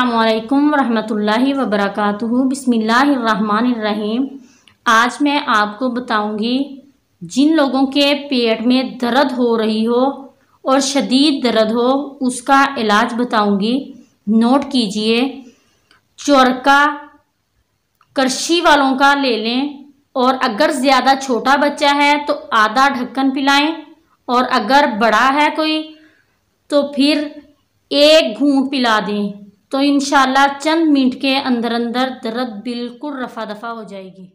अल्लाम रहमतुल्लाहि वबरक बरकातुहू आज मैं आपको बताऊंगी जिन लोगों के पेट में दर्द हो रही हो और शदीद दर्द हो उसका इलाज बताऊंगी नोट कीजिए चौरका करशी वालों का ले लें और अगर ज़्यादा छोटा बच्चा है तो आधा ढक्कन पिलाएं और अगर बड़ा है कोई तो फिर एक घूंट पिला दें तो इन चंद मिनट के अंदर अंदर दर्द बिल्कुल रफा दफा हो जाएगी